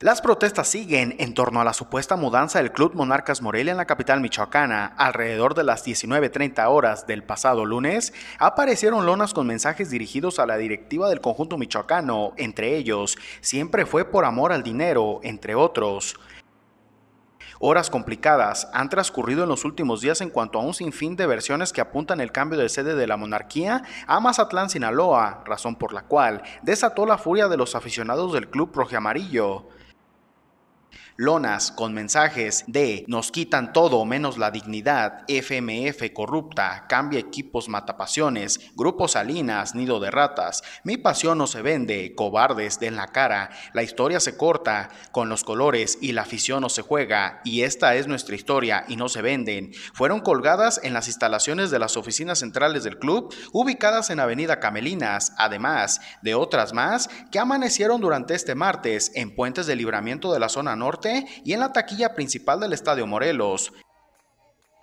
Las protestas siguen en torno a la supuesta mudanza del Club Monarcas Morelia en la capital michoacana. Alrededor de las 19.30 horas del pasado lunes, aparecieron lonas con mensajes dirigidos a la directiva del conjunto michoacano, entre ellos, siempre fue por amor al dinero, entre otros. Horas complicadas han transcurrido en los últimos días en cuanto a un sinfín de versiones que apuntan el cambio de sede de la monarquía a Mazatlán, Sinaloa, razón por la cual desató la furia de los aficionados del club Amarillo lonas con mensajes de nos quitan todo menos la dignidad, FMF corrupta, cambia equipos matapasiones, grupos salinas, nido de ratas, mi pasión no se vende, cobardes den la cara, la historia se corta, con los colores y la afición no se juega, y esta es nuestra historia y no se venden. Fueron colgadas en las instalaciones de las oficinas centrales del club, ubicadas en Avenida Camelinas, además de otras más que amanecieron durante este martes en puentes de libramiento de la zona norte y en la taquilla principal del Estadio Morelos.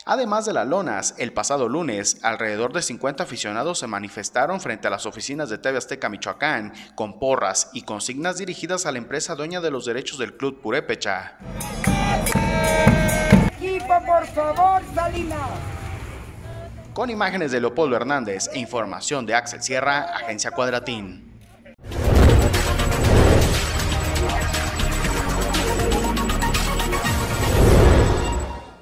Además de las lonas, el pasado lunes, alrededor de 50 aficionados se manifestaron frente a las oficinas de TV Azteca Michoacán, con porras y consignas dirigidas a la empresa dueña de los derechos del club Purépecha. por favor, Con imágenes de Leopoldo Hernández e información de Axel Sierra, Agencia Cuadratín.